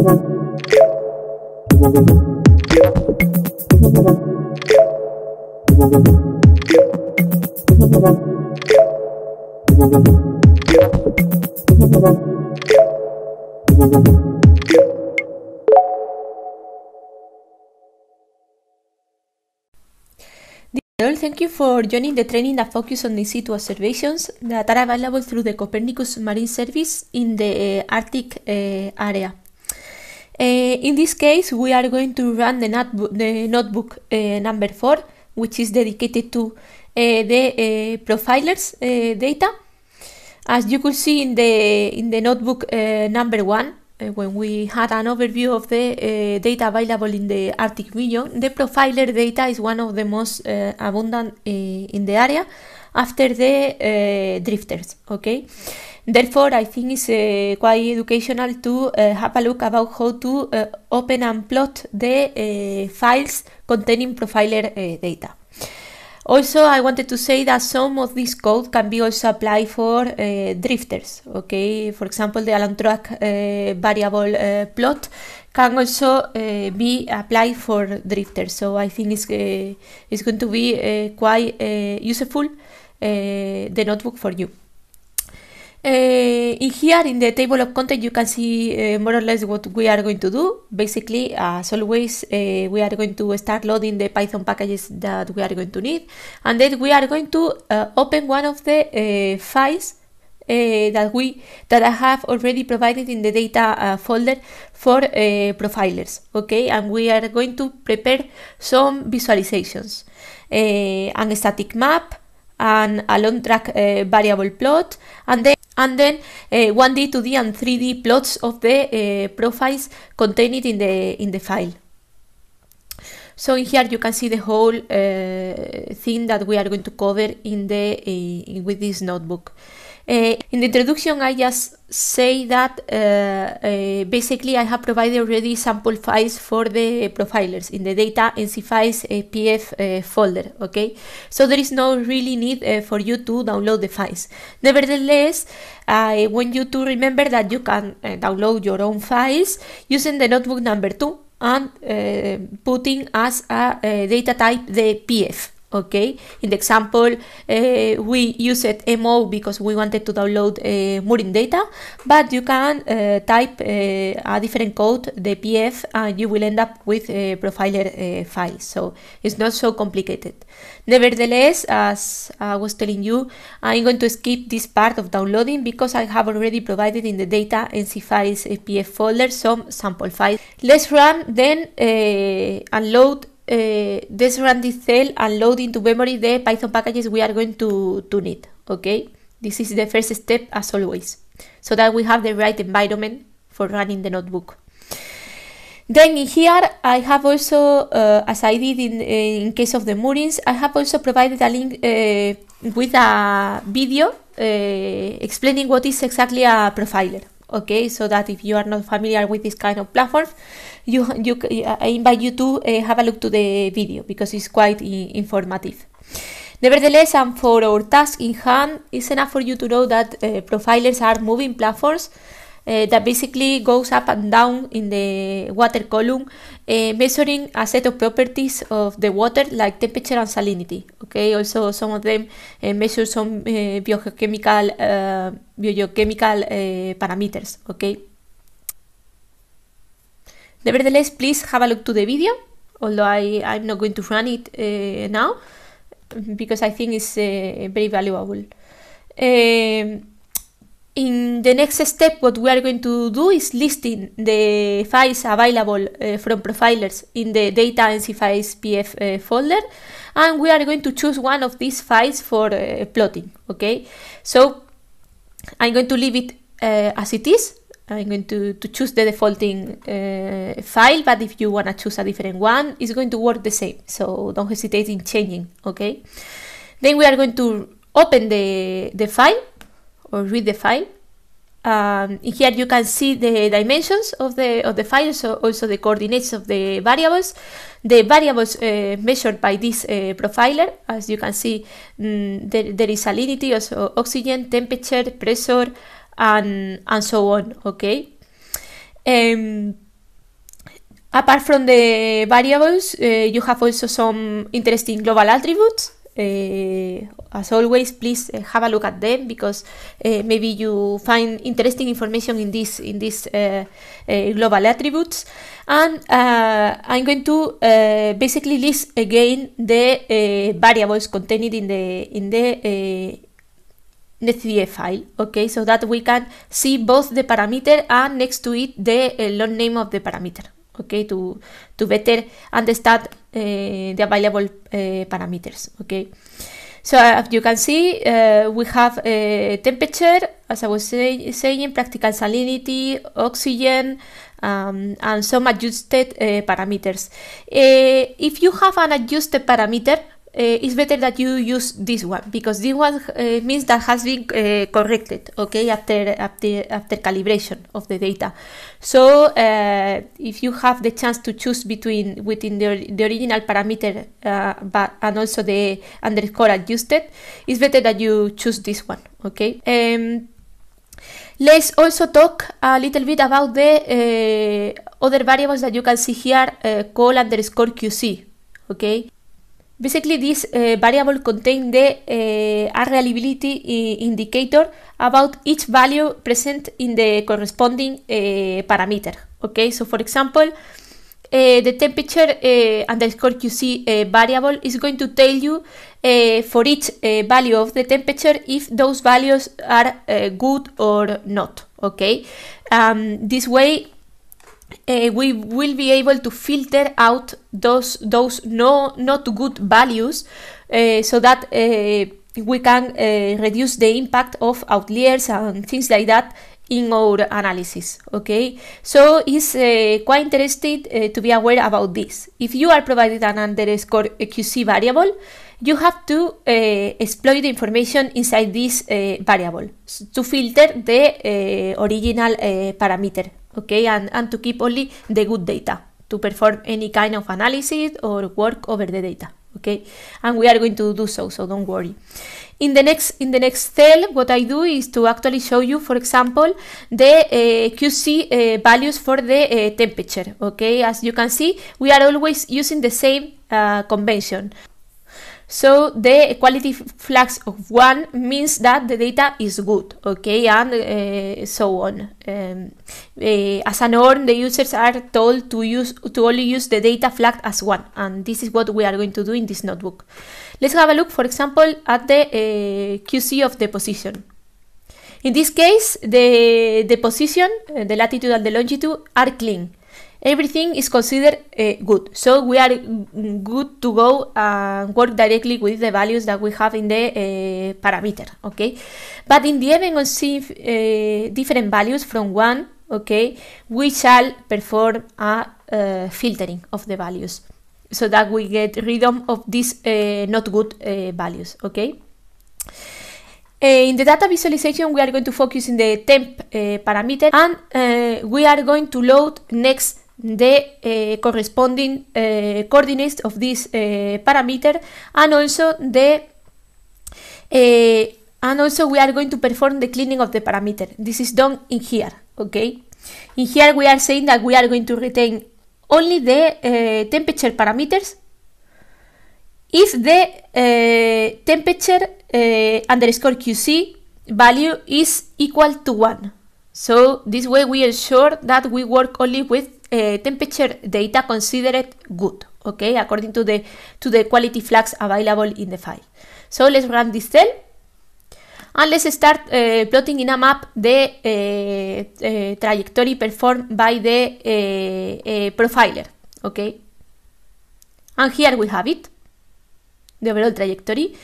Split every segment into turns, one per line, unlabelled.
Dear all, thank you for joining the training that focuses on the situ observations that are available through the Copernicus Marine Service in the eh, Arctic uh, area. Eh, in this case, we are going to run the, notebook, the notebook eh, number 4, which is dedicated to eh, the profilers data. As you could see in the, in the notebook number 1, when we had an overview of the uh, data available in the Arctic region, the profiler data is one of the most uh, abundant uh, in the area after the drifters. Okay. Therefore, I think it's uh, quite educational to uh, have a look about how to uh, open and plot the uh, files containing profiler uh, data. Also, I wanted to say that some of this code can be also applied for uh, drifters. Okay, for example, the Alantrack variable plot can also be applied for drifters. So I think it's it's going to be quite useful the notebook for you in eh, here in the table of content you can see eh, more or less what we are going to do. Basically, as always, eh, we are going to start loading the Python packages that we are going to need and then we are going to uh, open one of the files uh, that we that I have already provided in the data uh, folder for uh, profilers okay and we are going to prepare some visualizations uh, an static map and a long track variable plot and then and then uh, 1D, 2D, and 3D plots of the uh, profiles contained in the in the file. So in here you can see the whole uh, thing that we are going to cover in the eh, with this notebook. Uh, in the introduction, I just say that uh, basically I have provided already sample files for the profilers in the data NC files PF folder. Okay, so there is no really need for you to download the files. Nevertheless, I want you to remember that you can download your own files using the notebook number two and putting as a data type the PF okay in the example uh, we used mo because we wanted to download uh, data but you can uh, type a different code the pf and you will end up with a profiler file so it's not so complicated nevertheless as i was telling you i'm going to skip this part of downloading because i have already provided in the data nc files pf folder some sample files let's run then unload uh, this randy cell and load into memory the Python packages we are going to, to need, okay? This is the first step as always, so that we have the right environment for running the notebook. Then in here, I have also, uh, as I did in, in case of the moorings, I have also provided a link uh, with a video uh, explaining what is exactly a profiler, okay so that if you are not familiar with this kind of platforms you, you i invite you to uh, have a look to the video because it's quite informative Nevertheless, and for our task in hand, it's enough for you to know that uh, profilers are moving platforms uh, that basically goes up and down in the water column, uh, measuring a set of properties of the water like temperature and salinity. Okay, also some of them uh, measure some biochemical biochemical parameters. Okay. Nevertheless, please have a look to the video, although I, I'm not going to run it now because I think it's very valuable. Um, in the next step, what we are going to do is listing the files available uh, from profilers in the data nc files PF uh, folder, and we are going to choose one of these files for uh, plotting. Okay, so I'm going to leave it uh, as it is. I'm going to, to choose the defaulting uh, file, but if you want to choose a different one, it's going to work the same. So don't hesitate in changing. Okay, then we are going to open the, the file or read the file. Um, here you can see the dimensions of the of the file, so also the coordinates of the variables, the variables uh, measured by this uh, profiler. As you can see, um, there, there is salinity, also oxygen, temperature, pressure, and and so on. Okay. Um, apart from the variables, uh, you have also some interesting global attributes Eh, as always, please eh, have a look at them because eh, maybe you find interesting information in this in these global attributes. And uh, I'm going to basically list again the variables contained in the in the the file, okay, so that we can see both the parameter and next to it the uh, long name of the parameter, okay, to, to better understand eh, the available eh, parameters, okay. So as you can see, uh, we have uh, temperature, as I was say saying, practical salinity, oxygen, um, and some adjusted uh, parameters. if you have an adjusted parameter, uh, it's better that you use this one because this one uh, means that has been uh, corrected okay after after after calibration of the data so if you have the chance to choose between within the, the original parameter but and also the underscore adjusted it's better that you choose this one okay um, Let's also talk a little bit about the other variables that you can see here, call underscore QC, okay? Basically, this uh, variable contains the uh, reliability uh, indicator about each value present in the corresponding uh, parameter. Okay, so for example, uh, the temperature uh, underscore QC variable is going to tell you for each value of the temperature if those values are good or not. Okay, um, this way uh, we will be able to filter out those those no not good values uh, so that eh, we can reduce the impact of outliers and things like that in our analysis okay so it's uh, quite interesting uh, to be aware about this if you are provided an underscore qc variable you have to uh, exploit the information inside this variable to filter the original parameter okay, and, and to keep only the good data to perform any kind of analysis or work over the data okay and we are going to do so so don't worry in the next in the next cell what i do is to actually show you for example the uh, eh, qc uh, eh, values for the uh, temperature okay as you can see we are always using the same convention so the quality flags of one means that the data is good okay and so on um, uh, as a norm, the users are told to use to only use the data flagged as one, and this is what we are going to do in this notebook. Let's have a look, for example, at the uh, eh, QC of the position. In this case, the, the position, eh, the latitude and the longitude are clean. Everything is considered uh, good, so we are mm, good to go and work directly with the values that we have in the parameter, okay? But in the event of different values from 1 okay we shall perform a uh, filtering of the values so that we get rid of these uh, not good uh, values okay in the data visualization we are going to focus in the temp parameter and we are going to load next the corresponding coordinates of this parameter and also the and also we are going to perform the cleaning of the parameter this is done in here okay in here we are saying that we are going to retain only the uh, temperature parameters if the uh, temperature uh, underscore QC value is equal to 1. So this way we ensure that we work only with temperature data considered good, okay, according to the, to the quality flags available in the file. So let's run this cell and let's start uh, plotting in a map the uh, trajectory performed by the profiler, okay? And here we have it, the overall trajectory,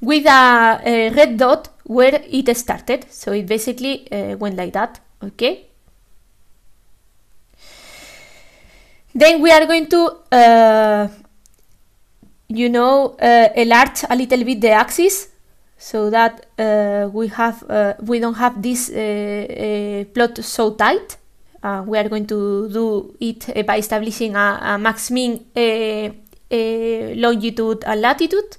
with a, a red dot where it started, so it basically went like that, okay? Then we are going to you know, uh, enlarge a little bit the axis so that uh, we have uh, we don't have this uh, uh plot so tight. Uh, we are going to do it uh, by establishing a, a max min longitude and latitude.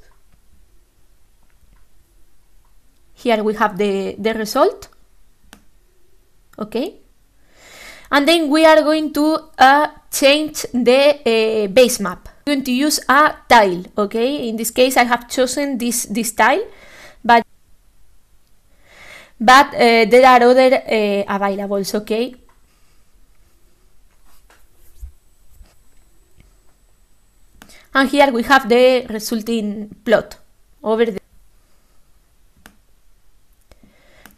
Here we have the, the result. Okay. And then we are going to change the base map. We're going to use a tile. Okay. In this case, I have chosen this, this tile but but uh, there are other uh, availables okay and here we have the resulting plot over the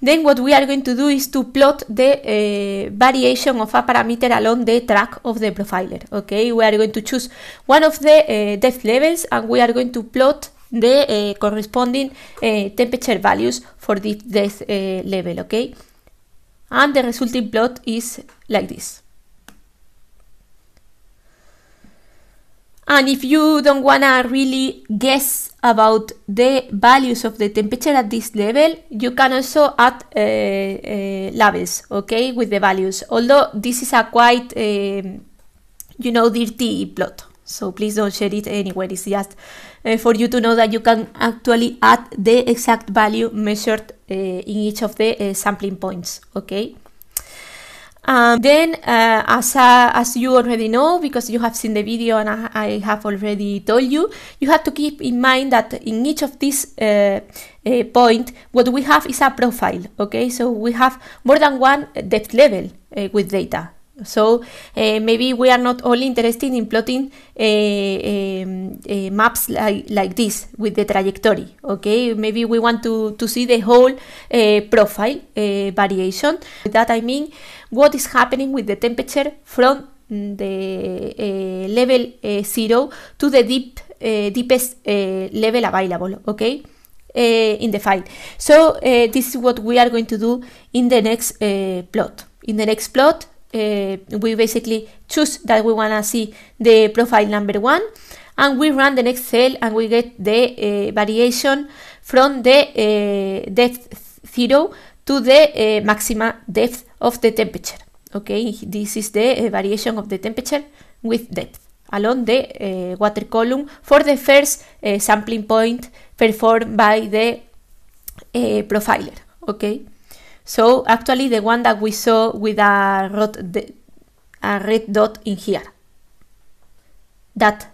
then what we are going to do is to plot the uh, variation of a parameter along the track of the profiler. Okay, we are going to choose one of the uh, depth levels and we are going to plot the uh, eh, corresponding uh, temperature values for this, this eh, level, okay? And the resulting plot is like this. And if you don't wanna really guess about the values of the temperature at this level, you can also add uh, uh, labels, okay, with the values. Although this is a quite, um, you know, dirty plot, so please don't share it anywhere. It's just uh, for you to know that you can actually add the exact value measured uh, in each of the eh, sampling points, okay? Um, then, uh, as, uh, as you already know, because you have seen the video and I, I, have already told you, you have to keep in mind that in each of these uh, point, what we have is a profile, okay? So we have more than one depth level with data. So uh, maybe we are not only interested in plotting uh, maps like, like this with the trajectory, okay? Maybe we want to, to see the whole profile variation. With that I mean what is happening with the temperature from the level 0 to the deep, deepest level available, okay? in the file. So this is what we are going to do in the next plot. In the next plot, uh, we basically choose that we want to see the profile number one and we run the next cell and we get the uh, variation from the uh, depth zero to the uh, maximum depth of the temperature okay this is the uh, variation of the temperature with depth along the uh, water column for the first sampling point performed by the profiler okay so actually the one that we saw with a, red, a red dot in here, that,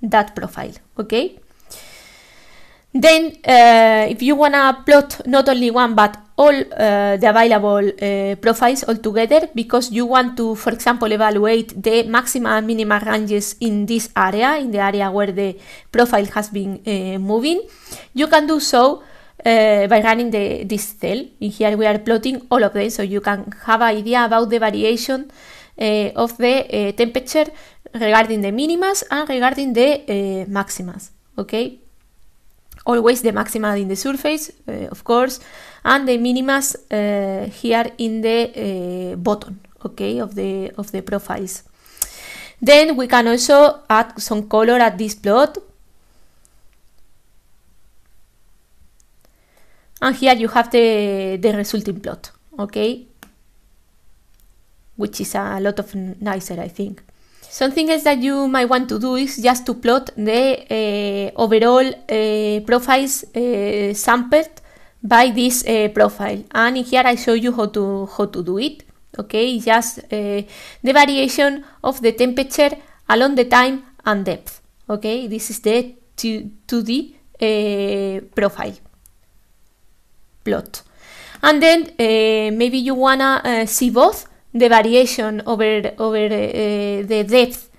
that profile, okay? Then uh, if you wanna plot not only one but all uh, the available uh, profiles all together because you want to, for example, evaluate the maxima and minima ranges in this area, in the area where the profile has been uh, moving. You can do so uh, by running the, this cell. In here we are plotting all of them so you can have an idea about the variation uh, of the uh, temperature regarding the minimas and regarding the maximas, okay? Always the maxima in the surface, of course, and the minimas here in the bottom, okay, of the, of the profiles. Then we can also add some color at this plot And here you have the, the resulting plot, okay? Which is a lot of nicer, I think. Something else that you might want to do is just to plot the uh, overall uh, profiles uh, sampled by this profile. And in here I show you how to, how to do it, okay? Just the variation of the temperature along the time and depth, okay? This is the 2D profile plot. And then uh, maybe you wanna uh, see both the variation over, over uh, the depth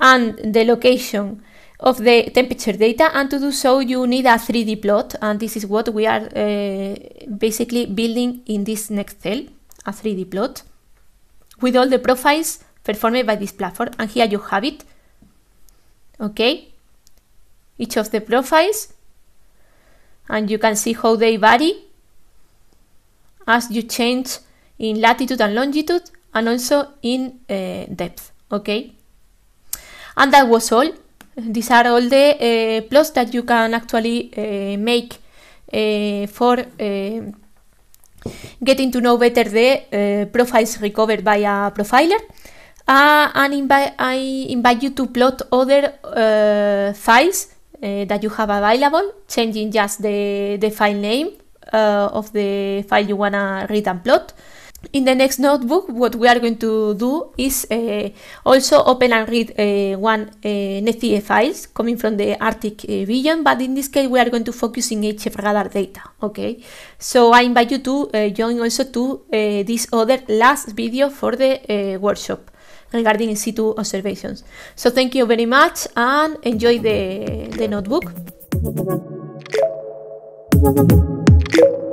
and the location of the temperature data and to do so you need a 3D plot and this is what we are uh, basically building in this next cell, a 3D plot with all the profiles performed by this platform and here you have it, okay, each of the profiles and you can see how they vary as you change in latitude and longitude and also in uh, depth, okay? And that was all. These are all the uh, plots that you can actually uh, make for getting to know better the profiles recovered by a profiler. Uh, and I invite you to plot other files that you have available, changing just the, the file name uh, of the file you wanna read and plot. In the next notebook, what we are going to do is uh, also open and read uh, one uh, files coming from the Arctic uh, region, but in this case, we are going to focus in HF radar data. Okay, so I invite you to uh, join also to uh, this other last video for the workshop regarding in situ observations. So thank you very much and enjoy the, the notebook. Thank you.